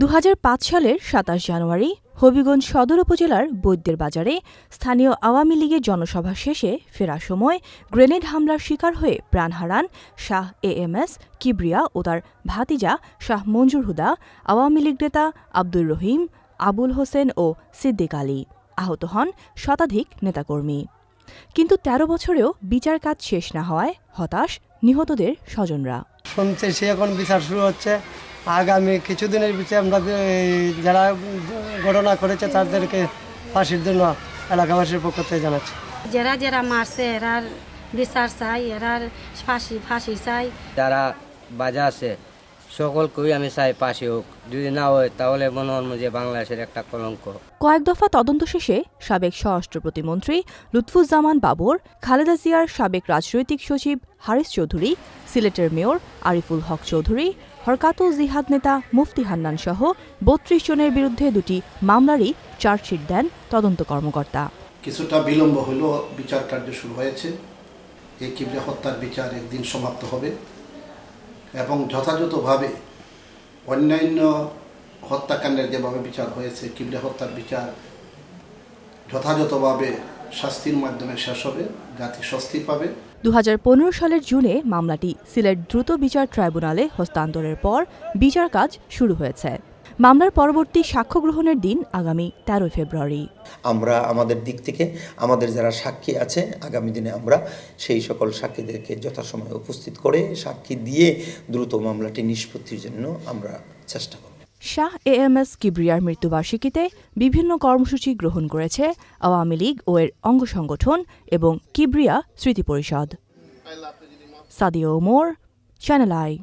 দু সালের সাতাশ জানুয়ারি হবিগঞ্জ সদর উপজেলার বৈদ্যের বাজারে স্থানীয় আওয়ামী লীগের জনসভা শেষে ফেরার সময় গ্রেনেড হামলার শিকার হয়ে প্রাণ হারান Shah A M S Kibria ও তার ভাতিজা শাহ মঞ্জুর হুদা আওয়ামী লীগ নেতা আব্দুর রহিম আবুল হোসেন ও সিদ্দিক আলী আহত হন শতাধিক নেতাকর্মী কিন্তু ১৩ বছরেও বিচার কাজ শেষ না হওয়ায় হতাশ নিহতদের স্বজনরা শুনতেছি এখন বিচার শুরু হচ্ছে আগামী কিছুদিনের ভিতরে আমরা যারা ঘটনা করেছে তাদেরকে ফাঁসির জন্য এলাকাবাসীর পক্ষ থেকে জানাচ্ছি যারা যারা মারছে এরার বিচার চাই এরার ফাঁসি ফাঁসি চাই যারা বাজা আছে সকলকেই আমি চাই পাশে হোক যদি না হয় তাহলে মনে হন যে বাংলাদেশের একটা কলঙ্ক কয়েক দফা তদন্ত শেষে সাবেক স্বরাষ্ট্র প্রতিমন্ত্রী লুৎফুজ্জামান বাবর খালেদা জিয়ার সাবেক রাজনৈতিক সচিব হারিস চৌধুরী সিলেটের মেয়র আরিফুল হক চৌধুরী হরকাতুল জিহাদ নেতা মুফতি হান্নান সহ বত্রিশ জনের বিরুদ্ধে দুটি মামলারই চার্জশিট দেন তদন্ত কর্মকর্তা কিছুটা বিলম্ব হলেও বিচার কার্য শুরু হয়েছে এই কিবলে হত্যার বিচার একদিন সমাপ্ত হবে এবং যথাযথভাবে অন্যান্য হত্যাকাণ্ডের যেভাবে বিচার হয়েছে কিবলে হত্যার বিচার যথাযথভাবে শাস্তির মাধ্যমে শেষ হবে জাতি স্বস্তি পাবে দু সালের জুনে মামলাটি সিলেট দ্রুত বিচার ট্রাইব্যুনালে হস্তান্তরের পর বিচার কাজ শুরু হয়েছে মামলার পরবর্তী সাক্ষ্য গ্রহণের দিন আগামী তেরোই ফেব্রুয়ারি আমরা আমাদের দিক থেকে আমাদের যারা সাক্ষী আছে আগামী দিনে আমরা সেই সকল সাক্ষীদেরকে যথাসময়ে উপস্থিত করে সাক্ষী দিয়ে দ্রুত মামলাটি নিষ্পত্তির জন্য আমরা চেষ্টা করব শাহ এ এম এস কিবরিয়ার মৃত্যুবার্ষিকীতে বিভিন্ন কর্মসূচি গ্রহণ করেছে আওয়ামী লীগ ও এর অঙ্গ সংগঠন এবং কিবরিয়া স্মৃতি পরিষদ সাদিও মোর চ্যানেল আই